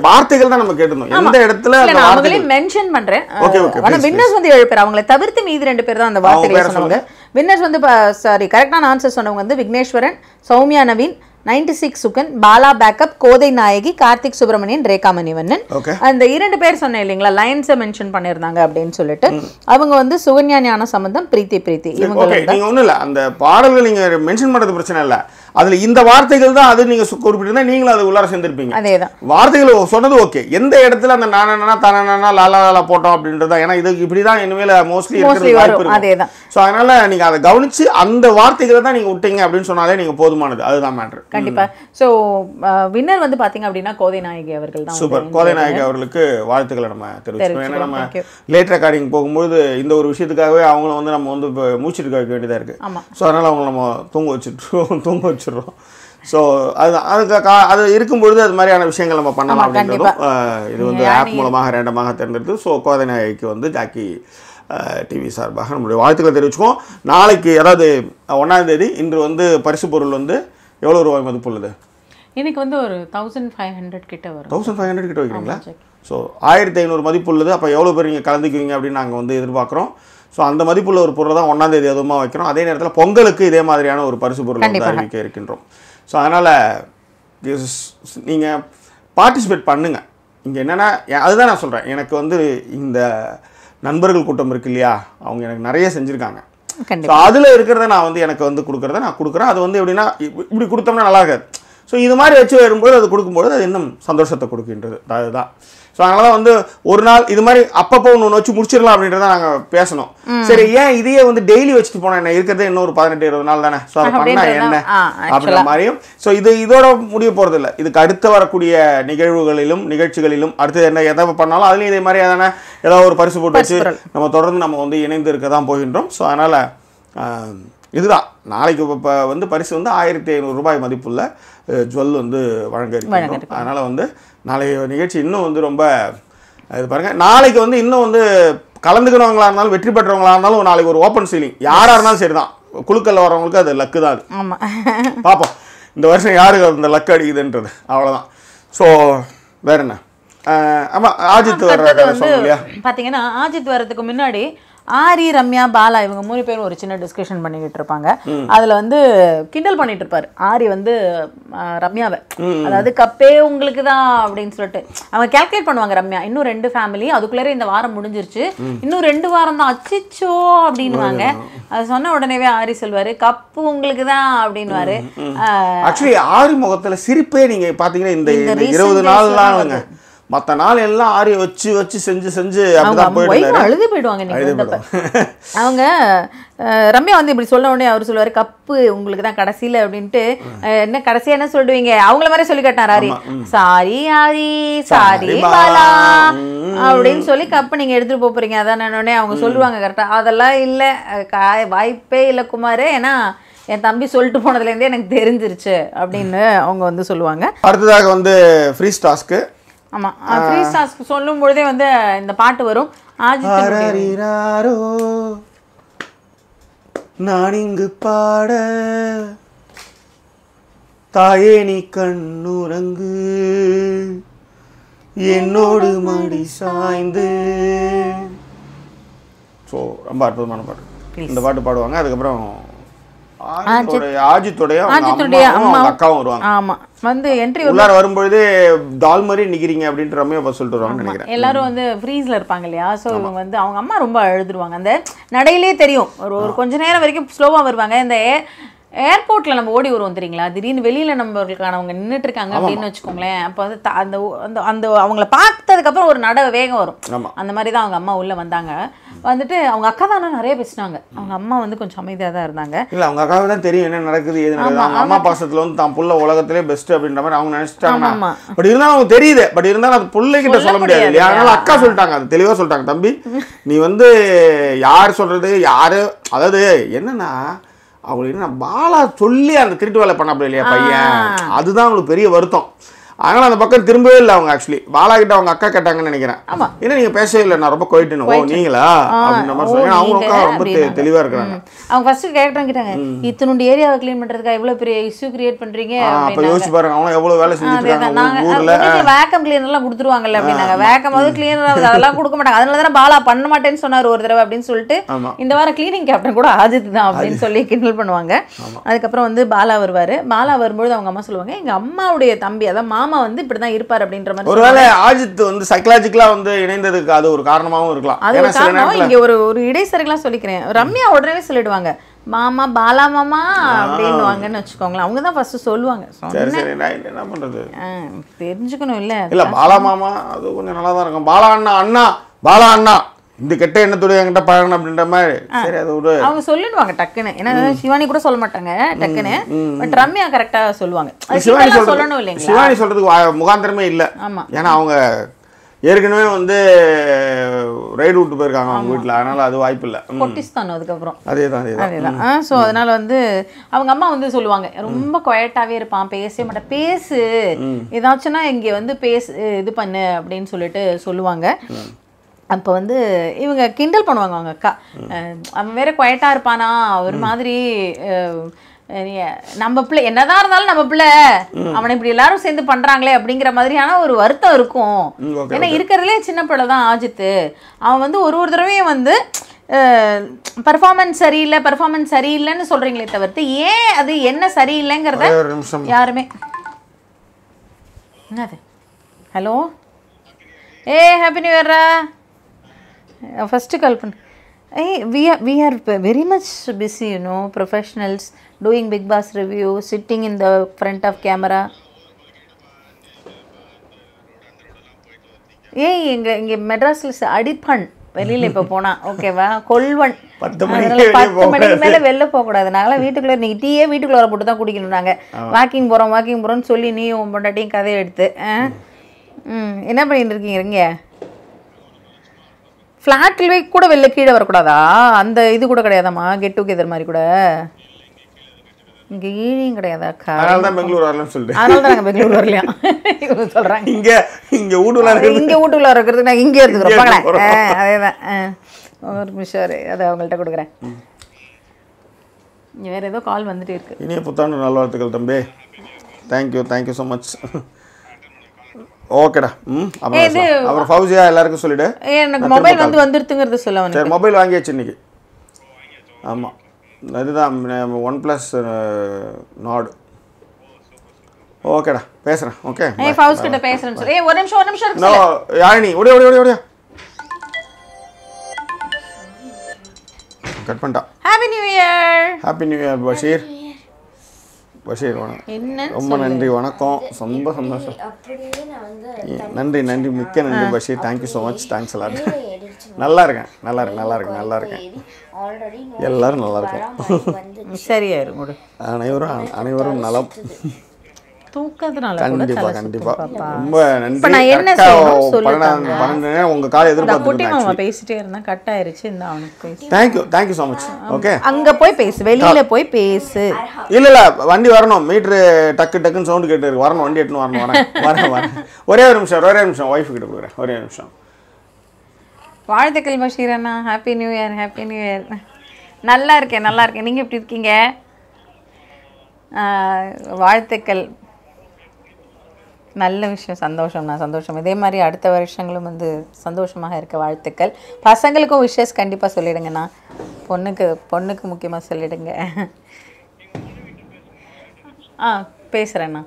வார்த்தைகள் தான் நம்ம கேட்டுருந்தோம் எந்த இடத்துல நான் அவங்களையும் மென்ஷன் பண்ணுறேன் ஆனால் வின்னர்ஸ் வந்து ஏழு பேர் அவங்கள தவிர்த்து மீதி ரெண்டு பேர் தான் அந்த வார்த்தைகளை சொன்னாங்க வின்னர்ஸ் வந்து சாரி கரெக்டான ஆன்சர் சொன்னவங்க வந்து விக்னேஸ்வரன் சௌமியா நவீன் நைன்டி சிக்ஸ் சுகன் பாலா பேக்கப் கோதை நாயகி கார்த்திக் சுப்பிரமணியன் ரேகா மணிவண்ணன் அந்த இரண்டு பேர் சொன்னேன் இல்லைங்களா லைன்ஸை மென்ஷன் பண்ணியிருந்தாங்க அப்படின்னு சொல்லிட்டு அவங்க வந்து சுகன்யா ஞான சம்பந்தம் பிரீத்தி பிரீத்தி இவங்க நீங்கள் ஒன்றும் இல்லை அந்த பாடல்கள் நீங்கள் மென்ஷன் பண்ணுறது பிரச்சனை இல்லை அதில் இந்த வார்த்தைகள் தான் அது நீங்கள் குறிப்பிட்டிருந்தா நீங்களும் அது உள்ளார சேர்ந்துருப்பீங்க அதே தான் வார்த்தைகள் சொன்னது ஓகே எந்த இடத்துல அந்த நானா தானா லாலா லாலா போட்டோம் அப்படின்றது ஏன்னா இது இப்படி தான் இனிமேல் மோஸ்ட்லி வாய்ப்பு அதே தான் ஸோ அதனால் நீங்கள் அதை கவனித்து அந்த வார்த்தைகளை தான் நீங்கள் விட்டீங்க அப்படின்னு சொன்னாலே நீங்கள் போதுமானது அதுதான் மேட்ரு கண்டிப்பா ஸோ வின்னர் வந்து பார்த்தீங்க அப்படின்னா கோதை நாயகி அவர்கள் தான் சூப்பர் கோதை நாயகி அவர்களுக்கு வாழ்த்துக்களை நம்ம தெரிவிச்சோம் ஏன்னா நம்ம லேட் ரெக்கார்டிங் போகும்போது இந்த ஒரு விஷயத்துக்காகவே அவங்கள வந்து நம்ம வந்து இப்போ மூச்சிட்டு வைக்க வேண்டியதாக இருக்குது ஸோ அதனால் அவங்கள நம்ம தூங்க வச்சுட்றோம் தூங்க வச்சிடுறோம் ஸோ அது அதுக்கு அது இருக்கும்பொழுது அது மாதிரியான விஷயங்கள் நம்ம பண்ணலாம் அப்படின்றதும் இது வந்து ஆப் மூலமாக ரேண்டமாக தேர்ந்தெடுத்து ஸோ கோதை நாயகிக்கு வந்து ஜாக்கி டிவி சார்பாக நம்மளுடைய வாழ்த்துக்களை தெரிவிச்சுக்கோம் நாளைக்கு அதாவது ஒன்றாந்தேதி இன்று வந்து பரிசு பொருள் வந்து எவ்வளோ ரூபாய் மதிப்புள்ளது எனக்கு வந்து ஒரு தௌசண்ட் ஃபைவ் ஹண்ட்ரட் கிட்ட வரும் தௌசண்ட் ஃபைவ் ஹண்ட்ரட் கிட்ட வைக்கிறீங்களா ஸோ ஆயிரத்தி ஐநூறு மதிப்புள்ளது அப்போ எவ்வளோ பேர் நீங்கள் கலந்துக்குவீங்க அப்படின்னு நாங்கள் வந்து எதிர்பார்க்குறோம் ஸோ அந்த மதிப்புள்ள ஒரு பொருளை தான் ஒன்றாந்தேதி அதுவும் வைக்கிறோம் அதே நேரத்தில் பொங்கலுக்கு இதே மாதிரியான ஒரு பரிசு பொருள் வந்து அறிவிக்க இருக்கின்றோம் ஸோ அதனால் நீங்கள் பார்ட்டிசிபேட் பண்ணுங்கள் இங்கே என்னென்னா அதுதான் நான் சொல்கிறேன் எனக்கு வந்து இந்த நண்பர்கள் கூட்டம் இருக்கு இல்லையா அவங்க எனக்கு நிறைய செஞ்சுருக்காங்க அதில் இருக்கிறத நான் வந்து எனக்கு வந்து கொடுக்குறத நான் கொடுக்குறேன் அது வந்து எப்படின்னா இப்படி கொடுத்தோம்னா நல்லா இருக்காது ஸோ இது மாதிரி வச்சு வரும்போது அது கொடுக்கும்போது அது இன்னும் சந்தோஷத்தை கொடுக்கின்றது அதுதான் ஸோ அதனால தான் வந்து ஒரு நாள் இது மாதிரி அப்பப்போ ஒன்று வச்சு முடிச்சிடலாம் அப்படின்றத நாங்கள் பேசணும் சரி ஏன் இதையே வந்து டெய்லி வச்சுட்டு போனோம் என்ன இருக்கிறதே இன்னொரு பதினெட்டு இருபது நாள் தானே ஸோ அதை பண்ணால் என்ன அப்படின்ற மாதிரியும் ஸோ இது இதோட முடிய போகிறது இல்லை இதுக்கு அடுத்து வரக்கூடிய நிகழ்வுகளிலும் நிகழ்ச்சிகளிலும் அடுத்து என்ன எதை பண்ணாலும் அதுலேயும் இதே மாதிரி எதனா ஏதாவது ஒரு பரிசு போட்டு வச்சு நம்ம தொடர்ந்து நம்ம வந்து இணைந்து இருக்க தான் போகின்றோம் ஸோ அதனால் இதுதான் நாளைக்கு இப்போ வந்து பரிசு வந்து ஆயிரத்தி ஐநூறுரூபாய் மதிப்புள்ள ஜுவல் வந்து வழங்க இருக்கிறோம் அதனால் வந்து நாளைக்கு நிகழ்ச்சி இன்னும் வந்து ரொம்ப இது பாருங்கள் நாளைக்கு வந்து இன்னும் வந்து கலந்துக்கிறவங்களா இருந்தாலும் வெற்றி பெற்றவங்களா இருந்தாலும் நாளைக்கு ஒரு ஓப்பன் சீலிங் யாராக இருந்தாலும் சரி தான் குழுக்களில் வரவங்களுக்கு அது லக்கு தான் அது பார்ப்போம் இந்த வருஷம் யாருக்கு அந்த லக்கு அடிக்குதுன்றது அவ்வளோதான் ஸோ வேற என்ன ஆமாம் ஆஜித் வர்ற பார்த்தீங்கன்னா ஆஜித் வர்றதுக்கு முன்னாடி ஆரி ரம்யா பாலா இவங்க மூணு பேரும் ஒரு சின்ன டிஸ்கஷன் பண்ணிக்கிட்டு இருப்பாங்க அதில் வந்து கிண்டல் பண்ணிட்டு இருப்பார் ஆரி வந்து ரம்யாவை அதாவது கப்பே உங்களுக்கு தான் அப்படின்னு சொல்லிட்டு அவங்க கேல்குலேட் பண்ணுவாங்க ரம்யா இன்னும் ரெண்டு ஃபேமிலி அதுக்குள்ளே இந்த வாரம் முடிஞ்சிருச்சு இன்னும் ரெண்டு வாரம் தான் அச்சிச்சோ அப்படின்வாங்க அது சொன்ன உடனேவே ஆரி சொல்வார் கப்பு உங்களுக்கு தான் அப்படின்வாரு ஆக்சுவலி ஆறு முகத்தில் சிரிப்பே நீங்கள் பார்த்தீங்கன்னா இந்த இருபது நாள் தான் மற்ற நாள் எல்லாம் ஆரிய வச்சு வச்சு செஞ்சு செஞ்சு அழுது போயிடுவாங்க அவங்க ரம்யா வந்து இப்படி சொன்ன உடனே அவர் சொல்லுவார் கப்பு உங்களுக்கு தான் கடைசியில் அப்படின்ட்டு என்ன கடைசியாக என்ன சொல்லுவீங்க அவங்கள மாதிரி சொல்லி கேட்டார் ஆரி சாரி ஆரி சாரி பாலா அப்படின்னு சொல்லி கப்பு நீங்கள் எடுத்துகிட்டு போக போகிறீங்க அதான் உடனே அவங்க சொல்லுவாங்க கரெக்டாக அதெல்லாம் இல்லை வாய்ப்பே இல்லை குமார் ஏன்னா என் தம்பி சொல்லிட்டு போனதுலேருந்தே எனக்கு தெரிஞ்சிருச்சு அப்படின்னு அவங்க வந்து சொல்லுவாங்க அடுத்ததாக வந்து ஃப்ரீ ஸ்டாஸ்க்கு ஆமா த்ரீ ஸ்டார்ஸ் சொல்லும் பொழுதே வந்து இந்த பாட்டு வரும் ஆஜித்தாரோ நான் இங்கு பாட தாயே நீ கண்ணுறங்கு என்னோடு மடி சாய்ந்து ஸோ ரொம்ப அற்புதமான பாட்டு இந்த பாட்டு பாடுவாங்க அதுக்கப்புறம் ஆமா வந்து என்ட்ரி வரும்பொழுது அப்படின்ற சொல்லிட்டு எல்லாரும் வந்து ஃப்ரீஸ்ல இருப்பாங்க இல்லையா இவங்க வந்து அவங்க அம்மா ரொம்ப அழுதுருவாங்க நடையிலே தெரியும் ஒரு ஒரு கொஞ்ச நேரம் வரைக்கும் ஸ்லோவா வருவாங்க இந்த ஏர்போர்ட்ல நம்ம ஓடி வருவோம் தெரியுங்களா திடீர்னு வெளியில நம்மளுக்கானவங்க நின்றுட்டு இருக்காங்க அப்படின்னு வச்சுக்கோங்களேன் அப்போ வந்து அந்த அந்த அந்த அவங்கள பார்த்ததுக்கப்புறம் ஒரு நட வேகம் வரும் அந்த மாதிரி தான் அவங்க அம்மா உள்ள வந்தாங்க வந்துட்டு அவங்க அக்கா தானே நிறைய பேசினாங்க அவங்க அம்மா வந்து கொஞ்சம் அமைதியாக தான் இருந்தாங்க இல்லை அவங்க அக்காவுக்கு தான் தெரியும் என்ன நடக்குது எது அம்மா பாசத்தில் வந்து தான் புள்ள உலகத்திலே பெஸ்ட் அப்படின்ற மாதிரி அவங்க நினைச்சிட்டாங்க பட் இருந்தாலும் அவங்க தெரியுது பட் இருந்தாலும் அது பிள்ளைகிட்ட சொல்ல முடியாது இல்லையா அதனால அக்கா சொல்லிட்டாங்க அது தெளிவாக சொல்லிட்டாங்க தம்பி நீ வந்து யார் சொல்கிறது யார் அதாவது என்னன்னா அவங்களுக்கு நான் பாலா சொல்லி அந்த திருட்டு வேலை பண்ண இல்லையா பையன் அதுதான் அவங்களுக்கு பெரிய வருத்தம் அதனால அந்த பக்கம் திரும்பவே இல்லை அவங்க ஆக்சுவலி பாலா கிட்ட அவங்க அக்கா கேட்டாங்கன்னு நினைக்கிறேன் என்ன நீங்க பேசவே இல்லை நான் ரொம்ப கோயிட்டுன்னு ஓ நீங்களா அப்படின்ற மாதிரி சொல்லுங்க அவங்க அக்கா ரொம்ப தெளிவா இருக்கிறாங்க அவங்க ஃபர்ஸ்ட் கேட்டாங்க இத்தனை ஏரியாவை க்ளீன் பண்றதுக்கா எவ்வளவு பெரிய இஷ்யூ கிரியேட் பண்றீங்க அப்ப யோசிச்சு பாருங்க அவங்க எவ்வளவு வேலை செஞ்சுட்டு ஊர்ல வேக்கம் கிளீனர் எல்லாம் கொடுத்துருவாங்கல்ல அப்படின்னாங்க வேக்கம் அது கிளீனர் அதெல்லாம் கொடுக்க மாட்டாங்க அதனால தானே பாலா பண்ண மாட்டேன்னு சொன்னார் ஒரு தடவை அப்படின்னு சொல்லிட்டு இந்த வாரம் கிளீனிங் கேப்டன் கூட ஆஜித் தான் அப்படின்னு சொல்லி கிண்டல் பண்ணுவாங்க அதுக்கப்புறம் வந்து பாலா வருவாரு பாலா வரும்பொழுது அவங்க அம்மா சொல்லுவாங்க எங்க அம்மாவுடைய தம்பி அதான் மாமா மாமா வந்து இப்படி தான் இருப்பார் அப்படின்ற மாதிரி ஒருவேளை ஆஜித் வந்து சைக்கலாஜிக்கலா வந்து இணைந்ததுக்கு அது ஒரு காரணமாகவும் இருக்கலாம் அது காரணம் இங்க ஒரு ஒரு இடைசரிகளாக சொல்லிக்கிறேன் ரம்யா உடனே சொல்லிடுவாங்க மாமா பாலா மாமா அப்படின்னுவாங்கன்னு வச்சுக்கோங்களேன் அவங்க தான் ஃபர்ஸ்ட் சொல்லுவாங்க சரி சரி என்ன பண்றது தெரிஞ்சுக்கணும் இல்ல இல்ல பாலா மாமா அது கொஞ்சம் நல்லா தான் இருக்கும் பாலா அண்ணா அண்ணா பாலா அண்ணா இந்த கெட்ட எண்ணத்துடைய என்கிட்ட பழகணும் அப்படின்ற மாதிரி சரி அது ஒரு அவங்க சொல்லிடுவாங்க டக்குன்னு ஏன்னா சிவானி கூட சொல்ல மாட்டாங்க டக்குன்னு ரம்யா கரெக்டா சொல்லுவாங்க சிவானி சொல்லணும் இல்லைங்க சிவானி சொல்றதுக்கு முகாந்திரமே இல்லை ஆமா ஏன்னா அவங்க ஏற்கனவே வந்து ரைடு விட்டு போயிருக்காங்க அவங்க வீட்டில் அதனால அது வாய்ப்பு இல்லை கொட்டிஸ்தான் அதுக்கப்புறம் அதே தான் அதே தான் ஸோ அதனால வந்து அவங்க அம்மா வந்து சொல்லுவாங்க ரொம்ப குவையட்டாகவே இருப்பான் பேசவே மாட்டேன் பேசு ஏதாச்சும்னா இங்கே வந்து பேசு இது பண்ணு அப்படின்னு சொல்லிட்டு சொல்லுவாங்க அப்போ வந்து இவங்க கிண்டல் பண்ணுவாங்க அவங்க அக்கா அவன் வேற குவைட்டாக இருப்பானா ஒரு மாதிரி நம்ம பிள்ளை என்னதான் இருந்தாலும் நம்ம பிள்ளை அவனை இப்படி எல்லாரும் சேர்ந்து பண்றாங்களே அப்படிங்கிற மாதிரியான ஒரு வருத்தம் இருக்கும் ஏன்னா இருக்கிறதுலே சின்ன பிள்ளை தான் ஆஜித்து அவன் வந்து ஒரு ஒரு தடவையும் வந்து பர்ஃபார்மன்ஸ் சரியில்லை பர்ஃபார்மன்ஸ் சரியில்லைன்னு சொல்றீங்களே தவிர்த்து ஏன் அது என்ன சரியில்லைங்கிறத யாருமே என்னது ஹலோ ஏ ஹாப்பி நியூ இயர்ரா ஃபஸ்ட்டு uh, கால் பண்ணு I we are we are very much busy you know, doing big boss review sitting in the the off camera ஏய் இங்கே இங்கே மெட்ராஸில் அடிப்பண் வெளியில் இப்போ போனான் ஓகேவா கொள்வன் அதனால பத்து மணிக்கு மேலே வெளில போகக்கூடாது நாங்களாம் வீட்டுக்குள்ளே நீங்கள் டீயே வீட்டுக்குள்ளே போட்டு தான் குடிக்கணும் நாங்கள் வாக்கிங் போகிறோம் வாக்கிங் போகிறோம்னு சொல்லி நீ உன் பொண்டாட்டியும் கதையை எடுத்து ம் என்ன பண்ணிட்டு இருக்கீங்க ஃப்ளாட்டில் கூட வெளில கீழே வரக்கூடாதா அந்த இது கூட கிடையாதாம்மா கெட் டுகெதர் மாதிரி கூட இங்கே ஈழியும் கிடையாது அதனால தான் பெங்களூர் வரலன்னு சொல்லிட்டு அதனால தான் நாங்கள் பெங்களூர் வரலையா இவங்க சொல்கிறாங்க இங்கே இங்கே வீட்டுக்குள்ள இங்கே வீட்டுக்குள்ள இருக்கிறது நாங்கள் இங்கே இருந்துக்கிறோம் பார்க்கலாம் அதே தான் ஒரு நிமிஷம் அதை அவங்கள்ட்ட கொடுக்குறேன் வேறு ஏதோ கால் வந்துட்டு இருக்கு இனிய புத்தாண்டு நல்வாழ்த்துக்கள் தம்பி தேங்க்யூ தேங்க்யூ ஸோ மச் ஓகேடா அப்புறம் எல்லாருக்கும் எனக்கு மொபைல் வந்து மொபைல் இன்னைக்கு அதுதான் ஒன் நாடு ஓகேடா பேசுறேன் ஓகே ஃபவுஸ் கிட்ட பேசுறேன் ஒரு நிமிஷம் ஒரு நிமிஷம் யாழினி கட் பண்ணிட்டா நியூ நியூ பஷீர் வணக்கம் ரொம்ப நன்றி வணக்கம் ரொம்ப சந்தோஷம் நன்றி நன்றி மிக்க நன்றி Basheer thank you so much thanks எல்லாம் நல்லா இருக்கேன் நல்லா இருக்கேன் நல்லா இருக்கேன் நல்லா இருக்கேன் எல்லாரும் நல்லா இருக்கும் சரியாயிரும் அனைவரும் அனைவரும் நலம் கண்டிப்பா கண்டிப்பா ரொம்ப என்ன உங்க காலை பேசிட்டே கட் ஆயிருச்சு ஸோ மச் ஓகே அங்க போய் பேசு வெளியில போய் பேசு இல்ல இல்ல வண்டி வரணும் மீட்ரு டக்கு டக்குன்னு கேட்டு வரணும் வண்டி வரணும் வரேன் வரேன் வரேன் ஒரே ஒரு நிமிஷம் ஒரே நிமிஷம் ஒய்ஃப் கிட்ட ஒரே நிமிஷம் வாழ்த்துக்கள் அண்ணா happy new year happy new year நல்லா இருக்கேன் நல்லா இருக்கேன் நீங்க எப்படி இருக்கீங்க வாழ்த்துக்கள் நல்ல விஷயம் சந்தோஷம்ண்ணா சந்தோஷம் இதே மாதிரி அடுத்த வருஷங்களும் வந்து சந்தோஷமாக இருக்க வாழ்த்துக்கள் பசங்களுக்கும் விஷஸ் கண்டிப்பாக சொல்லிடுங்கண்ணா பொண்ணுக்கு பொண்ணுக்கு முக்கியமாக சொல்லிடுங்க ஆ பேசுகிறேண்ணா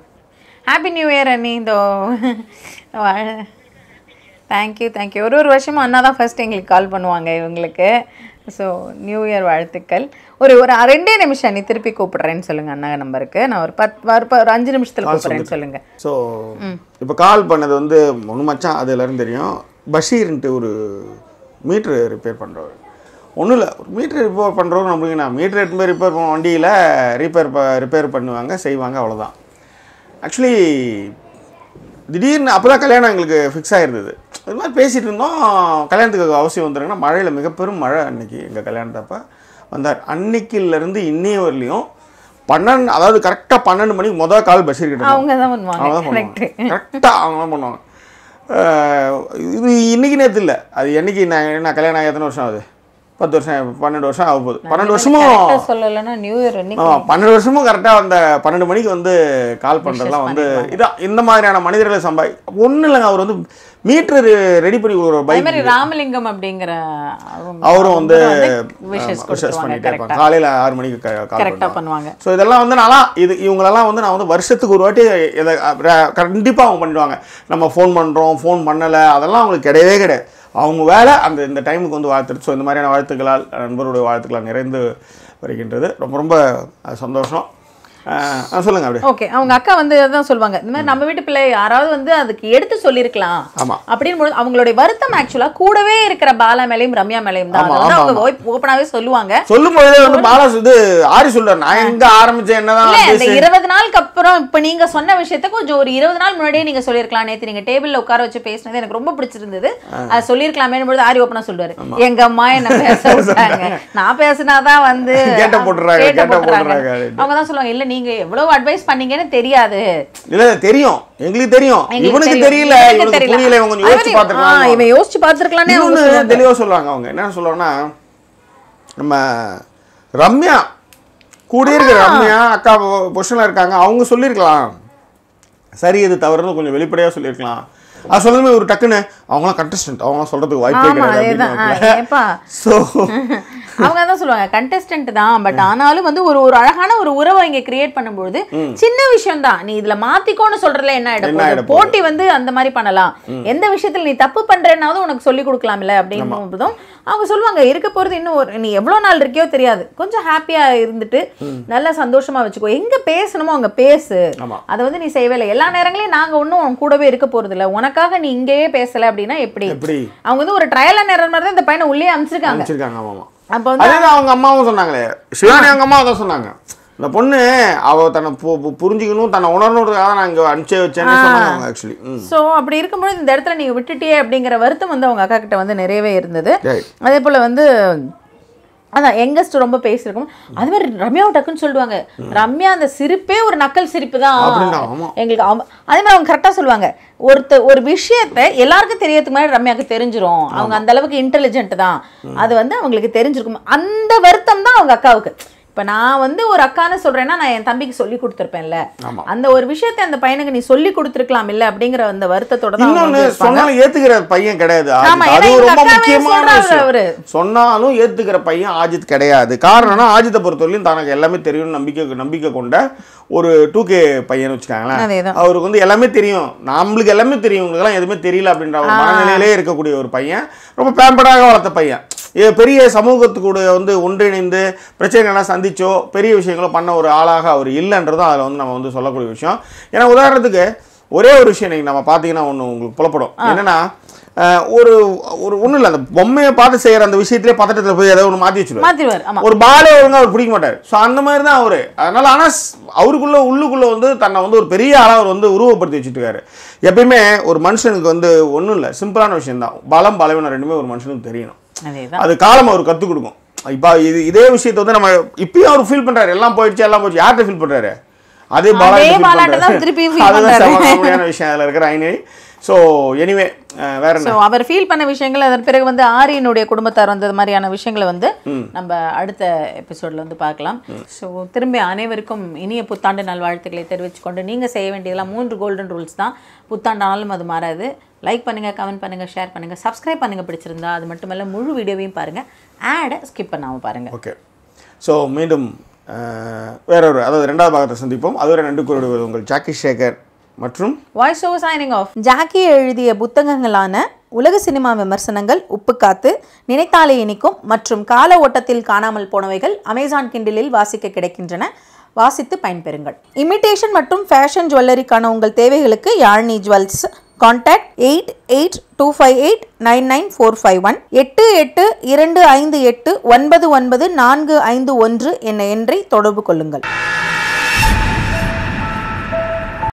ஹாப்பி நியூ இயர் அண்ணி இந்த தேங்க்யூ தேங்க்யூ ஒரு ஒரு வருஷமும் அண்ணா தான் ஃபஸ்ட் எங்களுக்கு கால் பண்ணுவாங்க இவங்களுக்கு ஸோ நியூ இயர் வாழ்த்துக்கள் ஒரு ஒரு ரெண்டே நிமிஷம் நீ திருப்பி கூப்பிடுறேன்னு சொல்லுங்க அண்ணா நம்பருக்கு நான் ஒரு பத் ஒரு அஞ்சு நிமிஷத்தில் சொல்லுங்க ஸோ இப்போ கால் பண்ணது வந்து ஒன்று மச்சான் அது எல்லாரும் தெரியும் பஷீர்ன்ட்டு ஒரு மீட்ரு ரிப்பேர் பண்ணுறவர் ஒன்றும் இல்லை ஒரு மீட்ரு ரிப்பேர் பண்ணுறவங்க நம்மளுக்கு நான் மீட்ரு எடுத்து போய் ரிப்பேர் பண்ண வண்டியில் ரிப்பேர் ப ரிப்பேர் பண்ணுவாங்க செய்வாங்க அவ்வளோதான் ஆக்சுவலி திடீர்னு அப்போ தான் கல்யாணம் எங்களுக்கு ஃபிக்ஸ் ஆகிருந்தது இது மாதிரி பேசிகிட்டு இருந்தோம் கல்யாணத்துக்கு அவசியம் வந்துருங்கன்னா மழையில் மிக பெரும் மழை அன்றைக்கி எங்கள் கல்யாணத்தப்போ வந்தார் அன்னைக்கிலேருந்து இன்னைய வரலையும் பன்னெண்டு அதாவது கரெக்டாக பன்னெண்டு மணிக்கு மொதல் கால் பஸ் இருக்கிட்டு அவங்க தான் பண்ணுவாங்க கரெக்டாக அவங்க தான் பண்ணுவாங்க இது இன்றைக்கி நேற்று இல்லை அது என்னைக்கு நான் நான் கல்யாணம் ஆகி எத்தனை வருஷம் ஆகுது பத்து வருஷம் பன்னெண்டு வருஷம் ஆக போகுது பன்னெண்டு வருஷமும் சொல்லலைன்னா நியூ இயர் ஆமாம் பன்னெண்டு வருஷமும் கரெக்டாக அந்த பன்னெண்டு மணிக்கு வந்து கால் பண்ணுறதுலாம் வந்து இதான் இந்த மாதிரியான மனிதர்களை சம்பாதி ஒன்றும் இல்லைங்க அவர் வந்து மீட்டர் ரெடி பண்ணி ஒரு பைக் ராமலிங்கம் அப்படிங்கிற அவரும் வந்து விஷஸ் இருப்பாங்க காலையில் ஆறு மணிக்கு பண்ணுவாங்க ஸோ இதெல்லாம் வந்து நல்லா இது இவங்களெல்லாம் வந்து நான் வந்து வருஷத்துக்கு ஒரு வாட்டி இதை கண்டிப்பாக அவங்க பண்ணிடுவாங்க நம்ம ஃபோன் பண்ணுறோம் ஃபோன் பண்ணலை அதெல்லாம் அவங்களுக்கு கிடையவே கிடையாது அவங்க வேலை அந்த இந்த டைமுக்கு வந்து வாழ்த்துட்டு ஸோ இந்த மாதிரியான வாழ்த்துக்களால் நண்பருடைய வாழ்த்துக்களால் நிறைந்து வருகின்றது ரொம்ப ரொம்ப சந்தோஷம் சொல்லுங்க அப்படியே ஓகே அவங்க அக்கா வந்து அதான் சொல்லுவாங்க இந்த மாதிரி நம்ம வீட்டு பிள்ளை யாராவது வந்து அதுக்கு எடுத்து சொல்லியிருக்கலாம் அப்படின்னு அவங்களுடைய வருத்தம் ஆக்சுவலா கூடவே இருக்கிற பாலா மேலையும் ரம்யா மேலையும் தான் அவங்க ஓப்பனாவே சொல்லுவாங்க சொல்லும் போதே வந்து பாலா இது ஆரி சொல்றாரு நான் எங்க ஆரம்பிச்சேன் என்னதான் இருபது நாளுக்கு அப்புறம் இப்ப நீங்க சொன்ன விஷயத்த கொஞ்சம் ஒரு இருபது நாள் முன்னாடியே நீங்க சொல்லியிருக்கலாம் நேத்து நீங்க டேபிள்ல உட்கார வச்சு பேசினது எனக்கு ரொம்ப பிடிச்சிருந்தது அதை சொல்லியிருக்கலாமே பொழுது ஆரி ஓப்பனா சொல்லுவாரு எங்க அம்மா என்ன பேச நான் பேசினாதான் வந்து கேட்ட போட்டுறாங்க அவங்க தான் சொல்லுவாங்க இல்ல நீங்கள் எவ்வளோ அட்வைஸ் பண்ணீங்கன்னு தெரியாது இல்லை தெரியும் எங்களுக்கு தெரியும் இவனுக்கு தெரியல தெரியல இவங்க யோசிச்சு பார்த்துருக்கலாம் இவன் யோசிச்சு பார்த்துருக்கலாம்னு தெளிவாக சொல்லுவாங்க அவங்க என்ன சொல்லுவாங்கன்னா நம்ம ரம்யா இருக்கிற ரம்யா அக்கா பொஷனில் இருக்காங்க அவங்க சொல்லியிருக்கலாம் சரி இது தவறுன்னு கொஞ்சம் வெளிப்படையாக சொல்லியிருக்கலாம் அது சொல்லுமே ஒரு டக்குன்னு அவங்களாம் கண்டஸ்டன்ட் அவங்களாம் சொல்கிறதுக்கு வாய்ப்பே கிடையாது ஸோ அவங்க தான் சொல்லுவாங்க கண்டெஸ்டன்ட் தான் பட் ஆனாலும் வந்து ஒரு ஒரு அழகான ஒரு உறவை இங்க கிரியேட் பண்ணும்போது சின்ன விஷயம் தான் நீ இதுல மாத்திக்கோன்னு சொல்றதுல என்ன ஆயிடும் போட்டி வந்து அந்த மாதிரி பண்ணலாம் எந்த விஷயத்துல நீ தப்பு பண்றேன்னாவது உனக்கு சொல்லி கொடுக்கலாம்ல அப்படிங்கும்போதும் அவங்க சொல்லுவாங்க இருக்க போறது இன்னும் ஒரு நீ எவ்வளவு நாள் இருக்கியோ தெரியாது கொஞ்சம் ஹாப்பியா இருந்துட்டு நல்லா சந்தோஷமா வச்சுக்கோ எங்க பேசணுமோ அங்க பேசு அதை வந்து நீ செய்யவே இல்லை எல்லா நேரங்களையும் நாங்க ஒன்றும் கூடவே இருக்க போறது இல்லை உனக்காக நீ இங்கேயே பேசல அப்படின்னா எப்படி அவங்க வந்து ஒரு ட்ரையல் நேரம் மாதிரி தான் இந்த பையனை உள்ளே அமைச்சிருக்காங்க அப்போ வந்து அவங்க அம்மாவும் சொன்னாங்களே சிவானி அவங்க அம்மா தான் சொன்னாங்க இந்த பொண்ணு அவ தன்னை புரிஞ்சுக்கணும் தன்னை உணரணுன்றதுக்காக நான் இங்கே அனுப்பிச்சே வச்சேன்னு சொன்னாங்க ஆக்சுவலி ஸோ அப்படி இருக்கும்போது இந்த இடத்துல நீங்கள் விட்டுட்டியே அப்படிங்கிற வருத்தம் வந்து அவங்க அக்கா கிட்ட வந்து நிறையவே இருந்தது அதே போல் வந்து அதான் யங்கஸ்ட் ரொம்ப பேசியிருக்கோம் அது மாதிரி ரம்யாவை டக்குன்னு சொல்லுவாங்க ரம்யா அந்த சிரிப்பே ஒரு நக்கல் சிரிப்பு தான் எங்களுக்கு அதே மாதிரி அவங்க கரெக்டாக சொல்லுவாங்க ஒருத்த ஒரு விஷயத்த எல்லாருக்கும் தெரியறதுக்கு முன்னாடி ரம்யாவுக்கு தெரிஞ்சிரும் அவங்க அந்த அளவுக்கு இன்டெலிஜென்ட் தான் அது வந்து அவங்களுக்கு தெரிஞ்சிருக்கும் அந்த வருத்தம் தான் அவங்க அக்காவுக்கு இப்போ நான் வந்து ஒரு அக்கான்னு சொல்கிறேன்னா நான் என் தம்பிக்கு சொல்லி கொடுத்துருப்பேன்ல அந்த ஒரு விஷயத்த அந்த பையனுக்கு நீ சொல்லி கொடுத்துருக்கலாம் இல்லை அப்படிங்கிற அந்த வருத்தத்தோட தான் சொன்னாலும் ஏற்றுக்கிற பையன் கிடையாது அது ரொம்ப முக்கியமான சொன்னாலும் ஏற்றுக்கிற பையன் ஆஜித் கிடையாது காரணம்னா ஆஜித்தை பொறுத்தவரையும் தனக்கு எல்லாமே தெரியும்னு நம்பிக்கை நம்பிக்கை கொண்ட ஒரு டூ கே பையன் வச்சுக்காங்களேன் அவருக்கு வந்து எல்லாமே தெரியும் நம்மளுக்கு எல்லாமே தெரியும் எல்லாம் எதுவுமே தெரியல அப்படின்ற ஒரு மனநிலையிலே இருக்கக்கூடிய ஒரு பையன் ரொம்ப பேம்படாக வளர்த்த பையன் பெரிய சமூகத்துக்குடைய வந்து ஒன்றிணைந்து பிரச்சனைகள்லாம் சந்திச்சோ பெரிய விஷயங்களோ பண்ண ஒரு ஆளாக அவர் இல்லைன்றதும் அதில் வந்து நம்ம வந்து சொல்லக்கூடிய விஷயம் ஏன்னா உதாரணத்துக்கு ஒரே ஒரு விஷயம் நீங்கள் நம்ம பார்த்தீங்கன்னா ஒன்று உங்களுக்கு புலப்படும் என்னென்னா ஒரு ஒரு ஒன்றும் இல்லை அந்த பொம்மையை பார்த்து செய்கிற அந்த விஷயத்திலே பதட்டத்தில் போய் ஏதாவது ஒன்று மாற்றி வச்சுருவார் ஒரு பாலே ஒழுங்காக அவர் பிடிக்க மாட்டார் ஸோ அந்த மாதிரி தான் அவர் அதனால் ஆனால் அவருக்குள்ளே உள்ளுக்குள்ளே வந்து தன்னை வந்து ஒரு பெரிய ஆளாக அவர் வந்து உருவப்படுத்தி வச்சுட்டுருக்காரு எப்பயுமே ஒரு மனுஷனுக்கு வந்து ஒன்றும் இல்லை சிம்பிளான விஷயம் தான் பலம் பலவீனம் ரெண்டுமே ஒரு மனுஷனுக்கு தெரியணும் அது காலம் அவர் கற்றுக் கொடுக்கும் இப்போ இது இதே விஷயத்தை வந்து நம்ம இப்பயும் அவர் ஃபீல் பண்ணுறாரு எல்லாம் போயிடுச்சு எல்லாம் போயிடுச்சு யார்கிட்ட ஃபீல் பண்ணுறாரு அதே பாலாட்ட விஷயம் அதில் இருக்கிற ஐநே ஸோ எனிவே uh, வேற ஸோ அவர் ஃபீல் பண்ண விஷயங்கள் அதன் பிறகு வந்து ஆரியனுடைய குடும்பத்தார் வந்தது மாதிரியான விஷயங்களை வந்து நம்ம அடுத்த எபிசோடில் வந்து பார்க்கலாம் ஸோ திரும்பி அனைவருக்கும் இனிய புத்தாண்டு நல்வாழ்த்துக்களை கொண்டு நீங்கள் செய்ய வேண்டியதெல்லாம் மூன்று கோல்டன் ரூல்ஸ் தான் புத்தாண்டானாலும் அது மாறாது லைக் பண்ணுங்கள் கமெண்ட் பண்ணுங்கள் ஷேர் பண்ணுங்கள் சப்ஸ்கிரைப் பண்ணுங்கள் பிடிச்சிருந்தா அது மட்டும் முழு வீடியோவையும் பாருங்கள் ஆடை ஸ்கிப் பண்ணாமல் பாருங்கள் ஓகே ஸோ மீண்டும் uh, வேறொரு அதாவது ரெண்டாவது பாகத்தை சந்திப்போம் அதுவரை நன்றி கூறுவது உங்கள் ஜாக்கி சேகர் மற்றும் voice over signing off Jackie எழுதிய புத்தகங்களான உலக சினிமா விமர்சனங்கள் உப்புக்காத்து நினைத்தாலே இனிக்கும் மற்றும் கால ஓட்டத்தில் காணாமல் போனவைகள் அமேசான் கிண்டிலில் வாசிக்க கிடைக்கின்றன வாசித்து பயன்பெறுங்கள் இமிட்டேஷன் மற்றும் ஃபேஷன் ஜுவல்லரிக்கான உங்கள் தேவைகளுக்கு Yazhini jewels contact eight eight two five eight nine nine four five one எட்டு எட்டு இரண்டு ஐந்து எட்டு ஒன்பது ஒன்பது நான்கு ஐந்து ஒன்று என்ற எண்ணை தொடர்பு கொள்ளுங்கள்